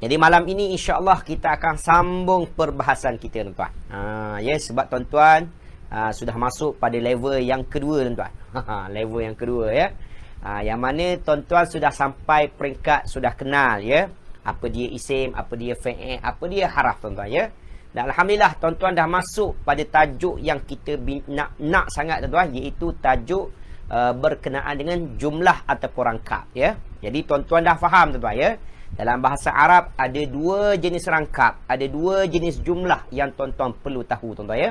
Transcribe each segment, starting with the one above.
Jadi malam ini insya-Allah kita akan sambung perbahasan kita tuan-tuan. Ha yes ya, sebab tuan-tuan ha, sudah masuk pada level yang kedua tuan-tuan. Ha, level yang kedua ya. Ha yang mana tuan-tuan sudah sampai peringkat sudah kenal ya. Apa dia isim, apa dia fi'il, apa dia haraf, tuan-tuan ya. Dan alhamdulillah tuan-tuan dah masuk pada tajuk yang kita nak nak sangat tuan-tuan iaitu tajuk uh, berkenaan dengan jumlah atau rangkap ya. Jadi tuan-tuan dah faham tuan-tuan ya. Dalam bahasa Arab ada dua jenis rangkap, ada dua jenis jumlah yang tuan-tuan perlu tahu tuan-tuan ya.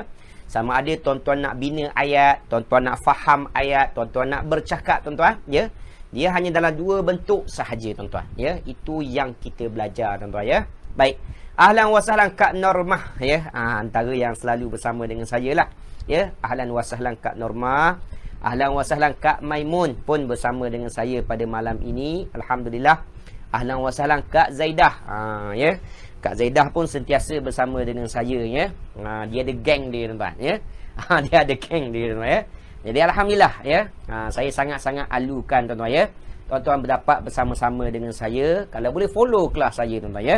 Sama ada tuan-tuan nak bina ayat, tuan-tuan nak faham ayat, tuan-tuan nak bercakap tuan-tuan ya. Dia hanya dalam dua bentuk sahaja tuan-tuan ya. Itu yang kita belajar tuan-tuan ya. Baik. Ahlan wa sahlan Kak Normah ya. Ha, antara yang selalu bersama dengan saya lah. Ya, ahlan wa sahlan Kak Normah. Ahlan wa sahlan Kak Maimun pun bersama dengan saya pada malam ini. Alhamdulillah. Alhamdulillah ahlan wa sahlan Kak Zaidah. Ha ya. Kak Zaidah pun sentiasa bersama dengan saya ya. Ha dia ada geng dia tempat ya. Ha dia ada geng dia tempat ya. Jadi alhamdulillah ya. Ha saya sangat-sangat alukan tuan-tuan ya. Tuan-tuan berdapat bersama-sama dengan saya. Kalau boleh follow kelas saya tuan-tuan ya.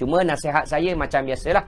Cuma nasihat saya macam biasalah.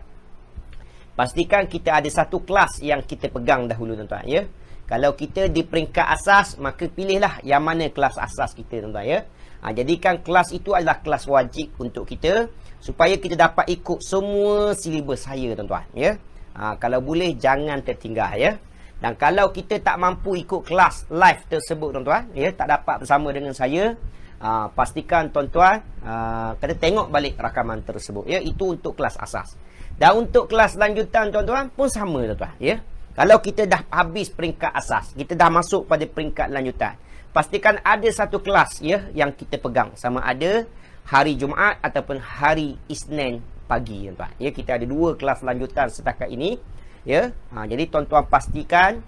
Pastikan kita ada satu kelas yang kita pegang dahulu tuan-tuan ya. Kalau kita di peringkat asas maka pilihlah yang mana kelas asas kita tuan-tuan ya. Ha, jadikan kelas itu adalah kelas wajib untuk kita supaya kita dapat ikut semua silibus saya tuan-tuan ya. Ha, kalau boleh jangan tertinggal ya. Dan kalau kita tak mampu ikut kelas live tersebut tuan-tuan ya tak dapat bersama dengan saya ha, pastikan tuan-tuan ha, kena tengok balik rakaman tersebut ya itu untuk kelas asas. Dan untuk kelas lanjutan tuan-tuan pun sama tuan-tuan ya. Kalau kita dah habis peringkat asas, kita dah masuk pada peringkat lanjutan pastikan ada satu kelas ya yang kita pegang sama ada hari Jumaat ataupun hari Isnin pagi tuan-tuan. Ya, ya kita ada dua kelas lanjutan setakat ini ya. Ha, jadi tuan-tuan pastikan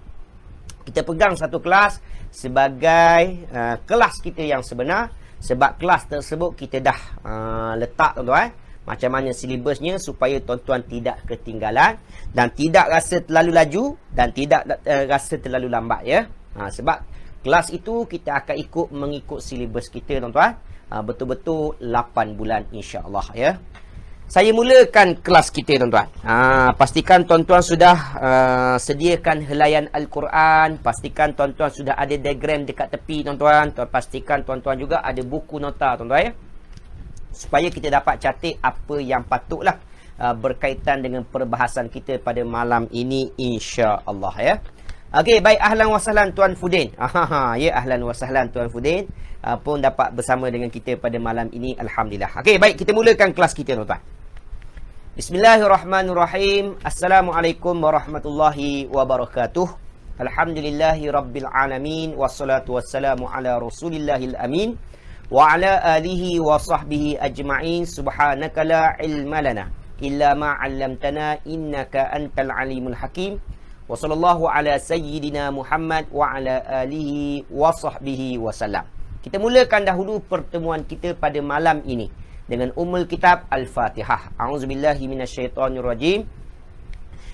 kita pegang satu kelas sebagai uh, kelas kita yang sebenar sebab kelas tersebut kita dah uh, letak tuan-tuan eh. macam mana silibusnya supaya tuan-tuan tidak ketinggalan dan tidak rasa terlalu laju dan tidak uh, rasa terlalu lambat ya. Ha, sebab Kelas itu kita akan ikut mengikut silibus kita tuan-tuan. Ha, betul-betul 8 bulan insyaAllah ya. Saya mulakan kelas kita tuan-tuan. Ha, pastikan tuan-tuan sudah uh, sediakan helayan Al-Quran. Pastikan tuan-tuan sudah ada diagram dekat tepi tuan-tuan. Pastikan tuan-tuan juga ada buku nota tuan-tuan ya. Supaya kita dapat catat apa yang patutlah uh, berkaitan dengan perbahasan kita pada malam ini insyaAllah ya. Okey, baik ahlan wasahlan Tuan Fudin. Ha ha, ya ahlan wasahlan Tuan Fudin uh, ah, pun dapat bersama dengan kita pada malam ini alhamdulillah. Okey, baik kita mulakan kelas kita tuan-tuan. Bismillahirrahmanirrahim. Assalamualaikum warahmatullahi wabarakatuh. Alhamdulillahi rabbil alamin wassalatu wassalamu ala rasulillahil amin wa ala alihi wa ajma'in subhanaka la illa ma 'allamtana innaka antal alimul hakim. Wa sallallahu ala sayyidina Muhammad wa ala alihi wa sahbihi wa salam. Kita mulakan dahulu pertemuan kita pada malam ini dengan umul kitab Al-Fatihah. A'udzubillahi minasyaitonirrajim.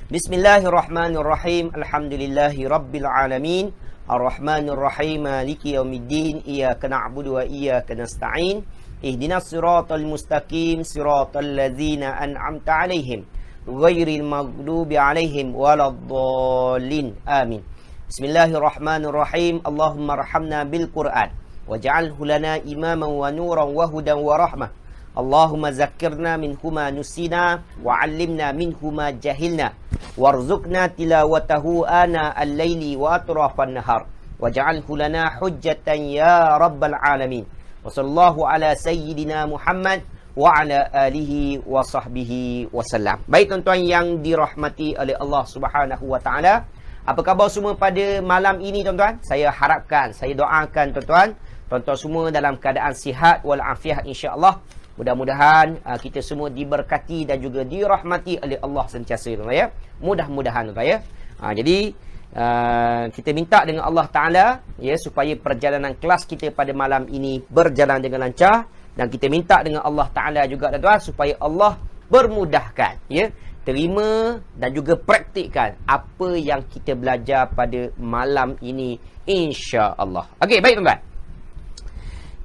Bismillahirrahmanirrahim. Alhamdulillahi rabbil alamin. Ar-Rahmanirrahim. Maliki yaumiddin. Iyyaka na'budu wa iyyaka nasta'in. Ihdinas siratal mustaqim siratal ladzina an'amta 'alaihim. غَيْرِ الْمَغْلُوبِ عَلَيْهِمْ وَلَا الضَّالِينَ آمين بسم الله الرحمن الرحيم اللهم ارحمنا بالقرآن وجعله لنا إماما ونورا وهدى ورحمة اللهم ذكرنا منهما نسينا وعلمنا منهما جهلنا وارزقنا تلاوته آناء الليل وأطراف النهار وجعله لنا حجة يا رب العالمين وصلى الله على سيدنا محمد wa ala alihi wa sahbihi wa salam. Baik tuan-tuan yang dirahmati oleh Allah Subhanahu wa taala. Apa khabar semua pada malam ini tuan-tuan? Saya harapkan, saya doakan tuan-tuan, tuan-tuan semua dalam keadaan sihat wal afiat insya-Allah. Mudah-mudahan uh, kita semua diberkati dan juga dirahmati oleh Allah sentiasa tuan-tuan ya. Mudah-mudahan tuan-tuan ya. Ha, jadi Uh, kita minta dengan Allah Ta'ala ya, Supaya perjalanan kelas kita pada malam ini Berjalan dengan lancar dan kita minta dengan Allah Taala juga tuan-tuan supaya Allah bermudahkan ya terima dan juga praktikkan apa yang kita belajar pada malam ini insya-Allah. Okey, baik tuan-tuan.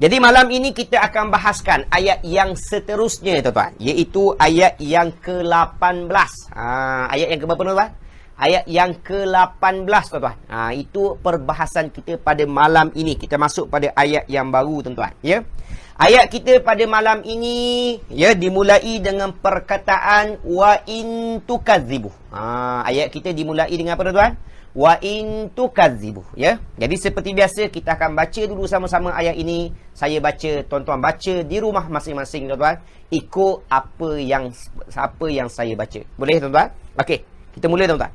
Jadi malam ini kita akan bahaskan ayat yang seterusnya tuan-tuan iaitu ayat yang ke-18. Ha, ayat yang ke berapa tuan-tuan? ayat yang ke-18 tuan-tuan. Ha, itu perbahasan kita pada malam ini. Kita masuk pada ayat yang baru tuan-tuan. Ya. Ayat kita pada malam ini ya dimulai dengan perkataan wa in tukazzibu. Ha, ayat kita dimulai dengan apa tuan-tuan? Wa in tukazzibu ya. Jadi seperti biasa kita akan baca dulu sama-sama ayat ini. Saya baca, tuan-tuan baca di rumah masing-masing tuan-tuan. Ikut apa yang apa yang saya baca. Boleh tuan-tuan? Okey. Kita mula tuan-tuan.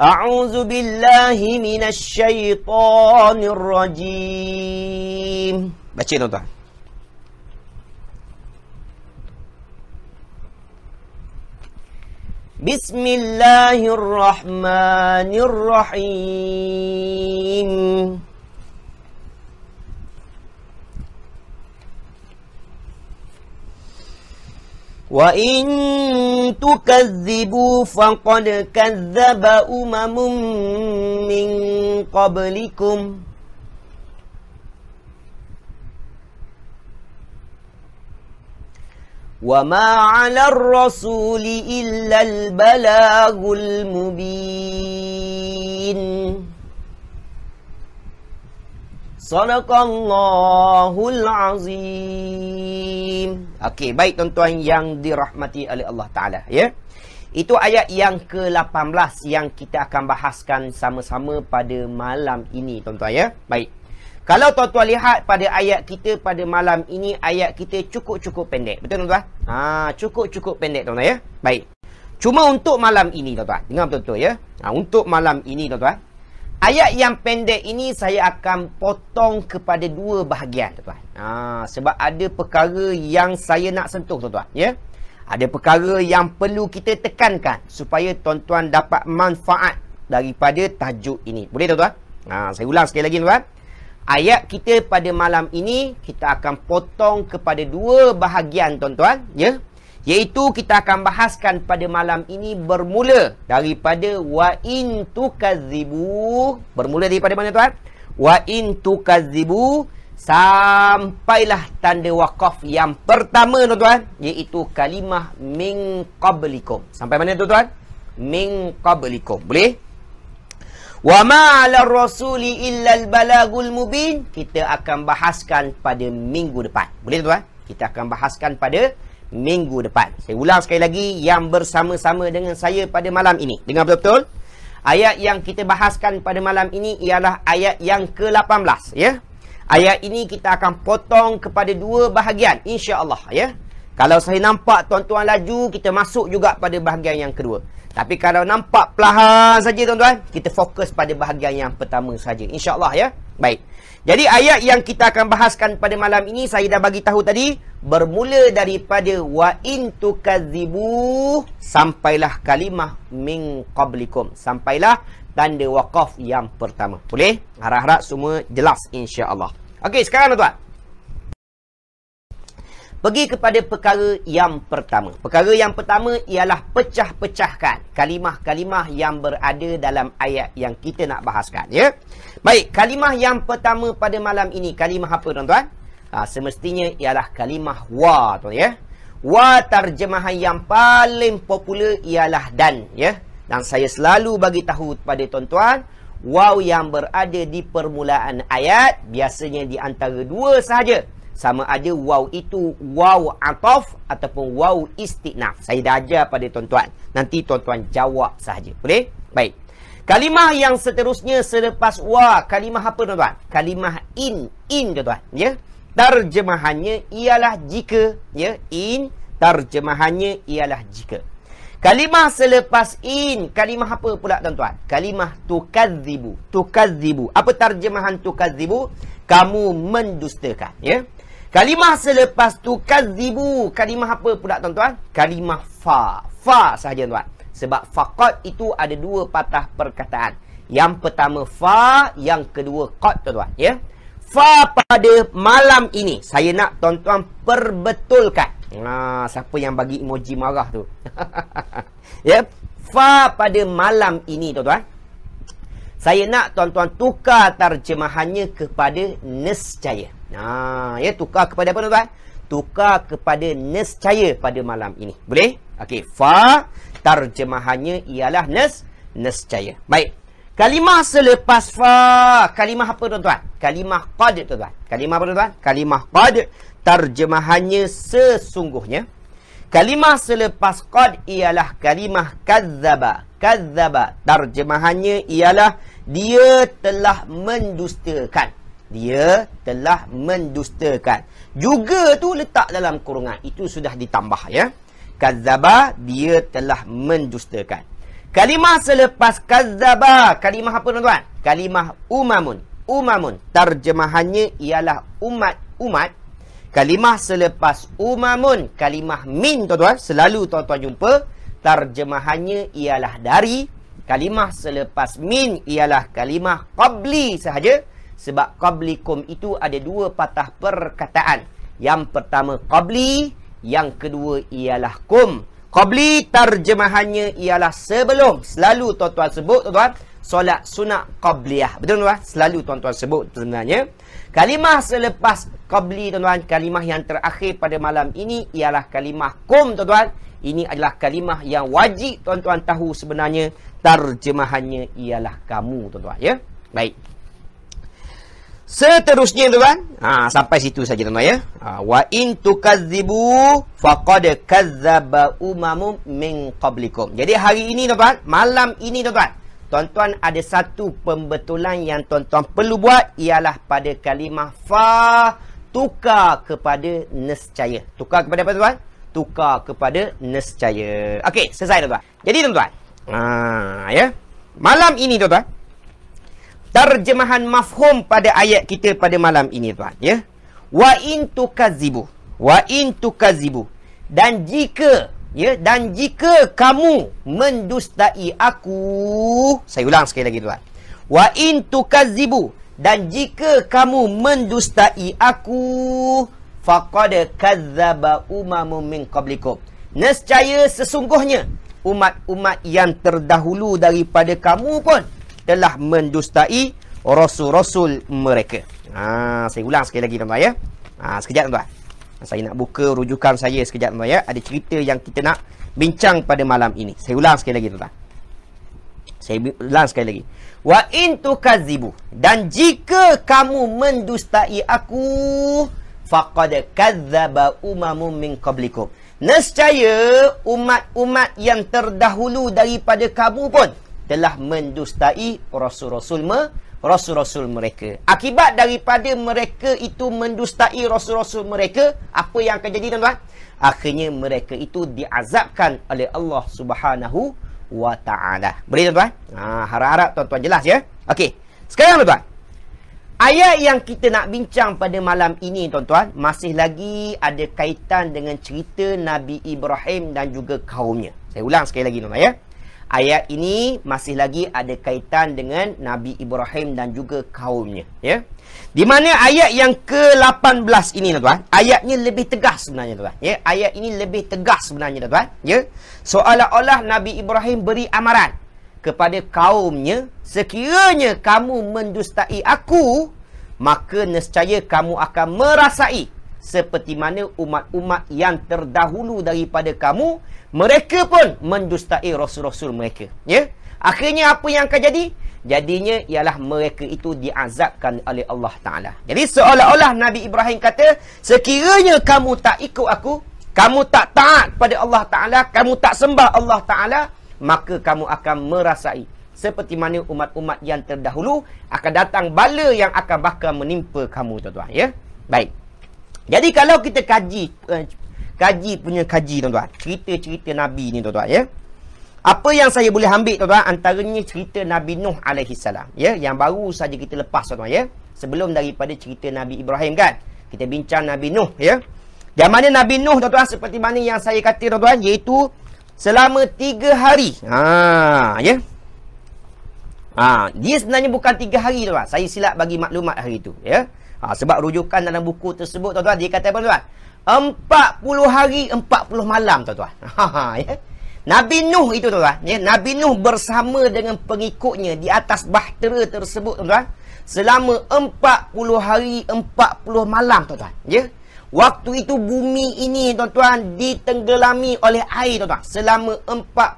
أعوذ بالله من الشيطان الرجيم بچه دو بسم الله الرحمن الرحيم وإن تكذبوا فقد كذب أمم من قبلكم وما على الرسول إلا البلاغ المبين Allahul azim. Okey, baik tuan-tuan yang dirahmati oleh Allah Ta'ala. Ya? Itu ayat yang ke-18 yang kita akan bahaskan sama-sama pada malam ini, tuan-tuan. Ya? Baik. Kalau tuan-tuan lihat pada ayat kita pada malam ini, ayat kita cukup-cukup pendek. Betul, tuan-tuan? Ha, cukup-cukup pendek, tuan-tuan. Ya? Baik. Cuma untuk malam ini, tuan-tuan. Dengar betul-betul, ya? Ha, untuk malam ini, tuan-tuan. Ayat yang pendek ini saya akan potong kepada dua bahagian tuan. Ha, sebab ada perkara yang saya nak sentuh tuan-tuan. Ya? Ada perkara yang perlu kita tekankan supaya tuan-tuan dapat manfaat daripada tajuk ini. Boleh tuan-tuan? Ha, saya ulang sekali lagi tuan-tuan. Ayat kita pada malam ini kita akan potong kepada dua bahagian tuan-tuan. Ya? iaitu kita akan bahaskan pada malam ini bermula daripada wa in tukazzibu bermula daripada mana tuan wa in tukazzibu sampailah tanda waqaf yang pertama tuan iaitu kalimah min qablikum sampai mana tu tuan min qablikum boleh Wa ma ala rasuli illa al-balagul mubin. Kita akan bahaskan pada minggu depan. Boleh tuan? Kita akan bahaskan pada minggu depan. Saya ulang sekali lagi yang bersama-sama dengan saya pada malam ini. Dengar betul-betul. Ayat yang kita bahaskan pada malam ini ialah ayat yang ke-18. Ya? Ayat ini kita akan potong kepada dua bahagian. insya Allah, Ya? Kalau saya nampak tuan-tuan laju, kita masuk juga pada bahagian yang kedua. Tapi kalau nampak perlahan saja tuan-tuan, kita fokus pada bahagian yang pertama saja. InsyaAllah ya. Baik. Jadi ayat yang kita akan bahaskan pada malam ini, saya dah bagi tahu tadi bermula daripada wa in tukadzibu sampailah kalimah min qablikum sampailah tanda waqaf yang pertama boleh harap-harap semua jelas insya-Allah okey sekarang tuan pergi kepada perkara yang pertama perkara yang pertama ialah pecah-pecahkan kalimah-kalimah yang berada dalam ayat yang kita nak bahaskan ya baik kalimah yang pertama pada malam ini kalimah apa tuan-tuan ha, semestinya ialah kalimah wa tu ya. Wa terjemahan yang paling popular ialah dan ya. Dan saya selalu bagi tahu kepada tuan-tuan waw yang berada di permulaan ayat biasanya di antara dua sahaja sama ada waw itu waw ataf ataupun waw istinaf. Saya dah ajar pada tuan-tuan. Nanti tuan-tuan jawab sahaja. Boleh? Baik. Kalimah yang seterusnya selepas wa, kalimah apa tuan-tuan? Kalimah in, in tuan-tuan. Ya. Terjemahannya ialah jika. Ya, in. Terjemahannya ialah jika. Kalimah selepas in. Kalimah apa pula tuan-tuan? Kalimah tukadzibu. Tukadzibu. Apa terjemahan tukadzibu? Kamu mendustakan. Ya. Kalimah selepas tukadzibu. Kalimah apa pula tuan-tuan? Kalimah fa. Fa sahaja tuan-tuan. Sebab faqat itu ada dua patah perkataan. Yang pertama fa. Yang kedua qat tuan-tuan. Ya. Fa pada malam ini Saya nak tuan-tuan perbetulkan ha, Siapa yang bagi emoji marah tu Ya Fa pada malam ini tuan-tuan Saya nak tuan-tuan tukar terjemahannya kepada nescaya ha, Ya tukar kepada apa tuan-tuan Tukar kepada nescaya pada malam ini Boleh? Okay. Fa terjemahannya ialah nes nescaya Baik Kalimah selepas fa. Kalimah apa tuan-tuan? Kalimah qad tuan-tuan. Kalimah apa tuan-tuan? Kalimah qad. Terjemahannya sesungguhnya. Kalimah selepas qad ialah kalimah kazzaba. Kazzaba. Terjemahannya ialah dia telah mendustakan. Dia telah mendustakan. Juga tu letak dalam kurungan. Itu sudah ditambah ya. Kazzaba. Dia telah mendustakan. Kalimah selepas kazzaba. Kalimah apa tuan-tuan? Kalimah umamun. Umamun. Terjemahannya ialah umat-umat. Kalimah selepas umamun. Kalimah min tuan-tuan. Selalu tuan-tuan jumpa. Terjemahannya ialah dari. Kalimah selepas min ialah kalimah qabli sahaja. Sebab qablikum itu ada dua patah perkataan. Yang pertama qabli. Yang kedua ialah kum. Qabli terjemahannya ialah sebelum. Selalu tuan-tuan sebut, tuan-tuan. Solat sunat qabliyah. Betul tuan-tuan? Selalu tuan-tuan sebut sebenarnya. Kalimah selepas qabli, tuan-tuan. Kalimah yang terakhir pada malam ini ialah kalimah kum, tuan-tuan. Ini adalah kalimah yang wajib tuan-tuan tahu sebenarnya. Terjemahannya ialah kamu, tuan-tuan. Ya? Baik. Seterusnya tuan, ha, sampai situ saja tuan ya. Ha, wa in tukazzibu faqad kazzaba umamum min qablikum. Jadi hari ini tuan, malam ini tuan, tuan-tuan ada satu pembetulan yang tuan-tuan perlu buat ialah pada kalimah fa tukar kepada nescaya. Tukar kepada apa tuan? Tukar kepada nescaya. Okey, selesai tuan. Jadi tuan-tuan, ha, ya. Malam ini tuan terjemahan mafhum pada ayat kita pada malam ini tuan ya wa in tukazibu wa in tukazibu dan jika ya dan jika kamu mendustai aku saya ulang sekali lagi tuan wa in tukazibu dan jika kamu mendustai aku faqad kadzaba umamum min qablikum nescaya sesungguhnya umat-umat yang terdahulu daripada kamu pun telah mendustai rasul-rasul mereka. Ha, saya ulang sekali lagi tuan-tuan ya. Ha, sekejap tuan-tuan. Saya nak buka rujukan saya sekejap tuan-tuan ya. Ada cerita yang kita nak bincang pada malam ini. Saya ulang sekali lagi tuan-tuan. Saya ulang sekali lagi. Wa in tukazibu dan jika kamu mendustai aku faqad kadzaba umamum min qablikum. Nescaya umat-umat yang terdahulu daripada kamu pun telah mendustai rasul-rasul me, rasul-rasul mereka. Akibat daripada mereka itu mendustai rasul-rasul mereka, apa yang akan jadi tuan-tuan? Akhirnya mereka itu diazabkan oleh Allah Subhanahu wa taala. Boleh tuan-tuan? Ha, harap-harap tuan-tuan jelas ya. Okey. Sekarang tuan-tuan Ayat yang kita nak bincang pada malam ini tuan-tuan masih lagi ada kaitan dengan cerita Nabi Ibrahim dan juga kaumnya. Saya ulang sekali lagi tuan-tuan ya ayat ini masih lagi ada kaitan dengan Nabi Ibrahim dan juga kaumnya. Ya? Di mana ayat yang ke-18 ini, tuan-tuan. Ayatnya lebih tegas sebenarnya, tuan Ya? Ayat ini lebih tegas sebenarnya, tuan-tuan. Ya? Seolah-olah Nabi Ibrahim beri amaran kepada kaumnya. Sekiranya kamu mendustai aku, maka nescaya kamu akan merasai seperti mana umat-umat yang terdahulu daripada kamu mereka pun mendustai rasul-rasul mereka ya akhirnya apa yang akan jadi jadinya ialah mereka itu diazabkan oleh Allah taala jadi seolah-olah nabi Ibrahim kata sekiranya kamu tak ikut aku kamu tak taat pada Allah taala kamu tak sembah Allah taala maka kamu akan merasai seperti mana umat-umat yang terdahulu akan datang bala yang akan bakal menimpa kamu tuan-tuan ya baik jadi kalau kita kaji uh, kaji punya kaji tuan-tuan, cerita-cerita Nabi ni tuan-tuan ya. Apa yang saya boleh ambil tuan-tuan antaranya cerita Nabi Nuh alaihi salam ya yang baru saja kita lepas tuan-tuan ya. Sebelum daripada cerita Nabi Ibrahim kan. Kita bincang Nabi Nuh ya. Zaman Nabi Nuh tuan-tuan seperti mana yang saya kata tuan-tuan iaitu selama tiga hari. Ha ya. Ha dia sebenarnya bukan tiga hari tuan-tuan. Saya silap bagi maklumat hari itu ya. Ha, sebab rujukan dalam buku tersebut, tuan-tuan, dia kata apa, tuan-tuan? 40 hari, puluh malam, tuan-tuan. Ha, ha, ya? Nabi Nuh itu, tuan-tuan. Ya? Nabi Nuh bersama dengan pengikutnya di atas bahtera tersebut, tuan-tuan. Selama puluh hari, empat puluh malam, tuan-tuan. Ya? Waktu itu bumi ini tuan-tuan ditenggelami oleh air tuan-tuan selama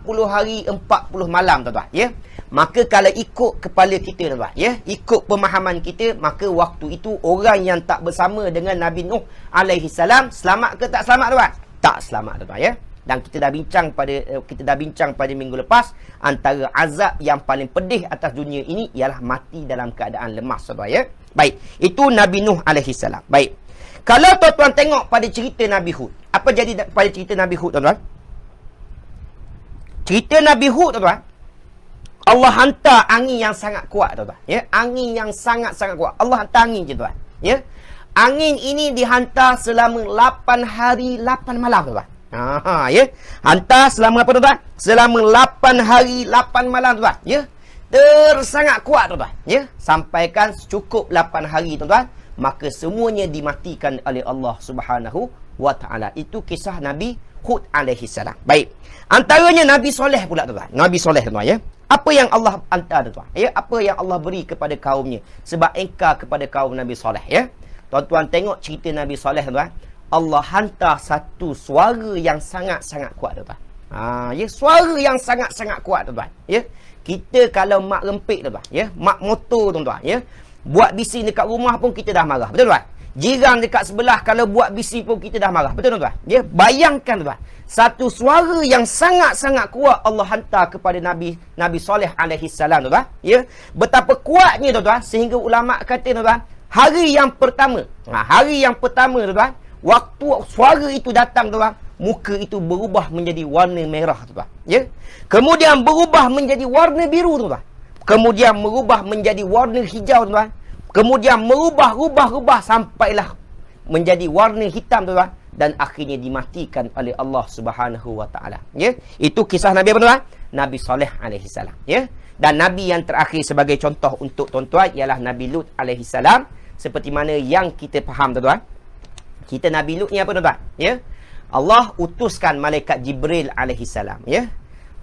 puluh hari empat puluh malam tuan-tuan ya yeah? maka kalau ikut kepala kita nampak ya ikut pemahaman kita maka waktu itu orang yang tak bersama dengan Nabi Nuh alaihi salam selamat ke tak selamat tuan tak selamat tuan ya dan kita dah bincang pada eh, kita dah bincang pada minggu lepas antara azab yang paling pedih atas dunia ini ialah mati dalam keadaan lemah tuan ya baik itu Nabi Nuh alaihi salam baik kalau tuan-tuan tengok pada cerita Nabi Hud apa jadi pada cerita Nabi Hud tuan-tuan cerita Nabi Hud tuan-tuan Allah hantar angin yang sangat kuat tuan-tuan. Ya, angin yang sangat-sangat kuat. Allah hantar angin je tuan. Ya. Angin ini dihantar selama 8 hari 8 malam tuan. Ha ya. Hantar selama apa tuan? Selama 8 hari 8 malam tuan. Ya. Ter sangat kuat tuan Ya. Sampaikan cukup 8 hari tuan-tuan, maka semuanya dimatikan oleh Allah Subhanahu wa taala. Itu kisah Nabi Hud alaihi salam. Baik. Antaranya Nabi Soleh pula tuan Nabi Soleh tuan-tuan ya apa yang Allah hantar tuan ya apa yang Allah beri kepada kaumnya sebab engkar kepada kaum Nabi Saleh ya tuan-tuan tengok cerita Nabi Saleh tuan Allah hantar satu suara yang sangat-sangat kuat tuan ha ya suara yang sangat-sangat kuat tuan ya kita kalau mak rempik tuan ya mak motor tuan-tuan ya buat bising dekat rumah pun kita dah marah betul tuan Jiran dekat sebelah kalau buat bisi pun kita dah marah. Betul tuan-tuan? Ya, bayangkan tuan. Satu suara yang sangat-sangat kuat Allah hantar kepada Nabi Nabi Saleh alaihi salam tuan Ya. Betapa kuatnya tuan-tuan sehingga ulama kata tuan hari yang pertama, ha, hari yang pertama tuan waktu suara itu datang tuan muka itu berubah menjadi warna merah tuan Ya. Kemudian berubah menjadi warna biru tuan Kemudian berubah menjadi warna hijau tuan-tuan. Kemudian merubah-rubah-rubah sampailah menjadi warna hitam tuan-tuan dan akhirnya dimatikan oleh Allah Subhanahu wa taala. Ya. Itu kisah Nabi apa tuan? Nabi Saleh alaihi salam. Ya. Dan nabi yang terakhir sebagai contoh untuk tuan-tuan ialah Nabi Lut alaihi salam seperti mana yang kita faham tuan-tuan. Kita Nabi Lut ni apa tuan-tuan? Ya. Allah utuskan malaikat Jibril alaihi salam, ya.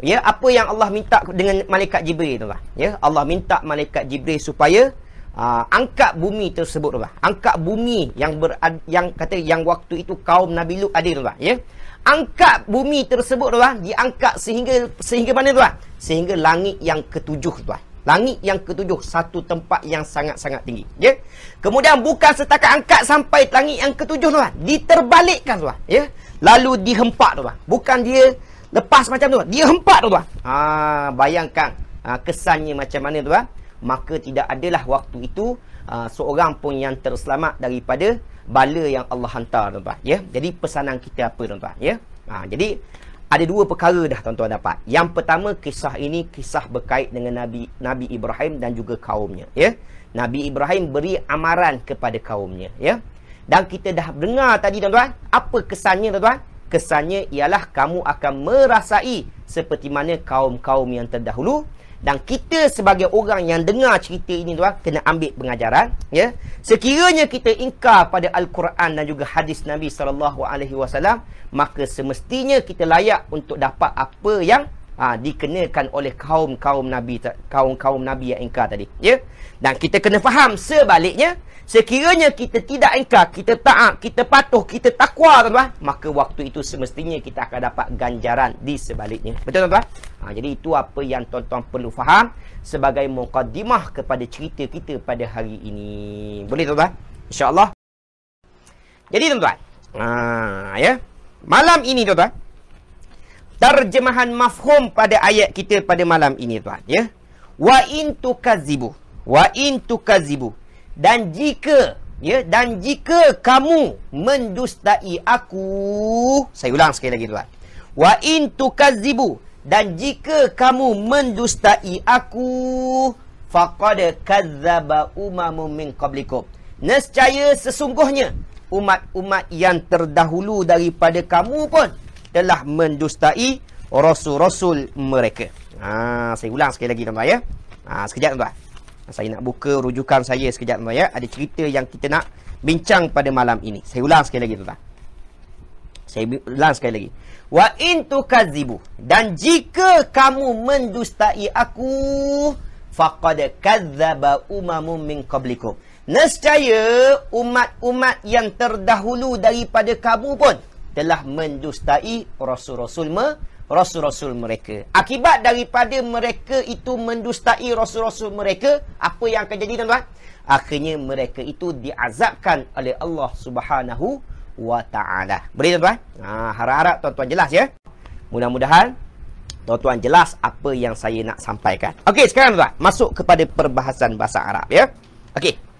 Ya, apa yang Allah minta dengan malaikat Jibril tuan-tuan? Ya, Allah minta malaikat Jibril supaya uh, angkat bumi tersebut tuan angkat bumi yang ber, yang kata yang waktu itu kaum Nabi Lut ada tuan ya angkat bumi tersebut tuan diangkat sehingga sehingga mana tuan sehingga langit yang ketujuh tuan langit yang ketujuh satu tempat yang sangat-sangat tinggi ya kemudian bukan setakat angkat sampai langit yang ketujuh tuan diterbalikkan tuan ya lalu dihempak tuan bukan dia lepas macam tu dia hempak tuan ha ah, bayangkan ha, kesannya macam mana tuan maka tidak adalah waktu itu uh, seorang pun yang terselamat daripada bala yang Allah hantar tuan-tuan ya jadi pesanan kita apa tuan-tuan ya ha, jadi ada dua perkara dah tuan-tuan dapat yang pertama kisah ini kisah berkait dengan Nabi Nabi Ibrahim dan juga kaumnya ya Nabi Ibrahim beri amaran kepada kaumnya ya dan kita dah dengar tadi tuan-tuan apa kesannya tuan-tuan kesannya ialah kamu akan merasai seperti mana kaum-kaum yang terdahulu dan kita sebagai orang yang dengar cerita ini tuan kena ambil pengajaran ya sekiranya kita ingkar pada al-Quran dan juga hadis Nabi sallallahu alaihi wasallam maka semestinya kita layak untuk dapat apa yang ha, dikenakan oleh kaum-kaum Nabi kaum-kaum Nabi yang engkar tadi. Ya? Dan kita kena faham sebaliknya, sekiranya kita tidak engkar, kita taat, kita patuh, kita takwa, tuan-tuan, maka waktu itu semestinya kita akan dapat ganjaran di sebaliknya. Betul, tuan-tuan? Ha, jadi itu apa yang tuan-tuan perlu faham sebagai mukadimah kepada cerita kita pada hari ini. Boleh, tuan-tuan? InsyaAllah. Jadi, tuan-tuan, ha, ya? malam ini, tuan-tuan, terjemahan mafhum pada ayat kita pada malam ini tuan ya wa in tukazibu wa in tukazibu dan jika ya dan jika kamu mendustai aku saya ulang sekali lagi tuan wa in tukazibu dan jika kamu mendustai aku faqad kadzaba umamum min qablikum nescaya sesungguhnya umat-umat yang terdahulu daripada kamu pun telah mendustai rasul-rasul mereka. Ha, saya ulang sekali lagi tuan-tuan ya. Ha, sekejap tuan-tuan. Saya nak buka rujukan saya sekejap tuan-tuan ya. Ada cerita yang kita nak bincang pada malam ini. Saya ulang sekali lagi tuan-tuan. Saya ulang sekali lagi. Wa in tukazibu dan jika kamu mendustai aku faqad kadzaba umamum min qablikum. Nescaya umat-umat yang terdahulu daripada kamu pun telah mendustai rasul-rasul me, rasul-rasul mereka. Akibat daripada mereka itu mendustai rasul-rasul mereka, apa yang akan jadi tuan-tuan? Akhirnya mereka itu diazabkan oleh Allah Subhanahu wa taala. Boleh tuan-tuan? Ha, harap-harap tuan-tuan jelas ya. Mudah-mudahan tuan-tuan jelas apa yang saya nak sampaikan. Okey, sekarang tuan-tuan, masuk kepada perbahasan bahasa Arab ya. Okey.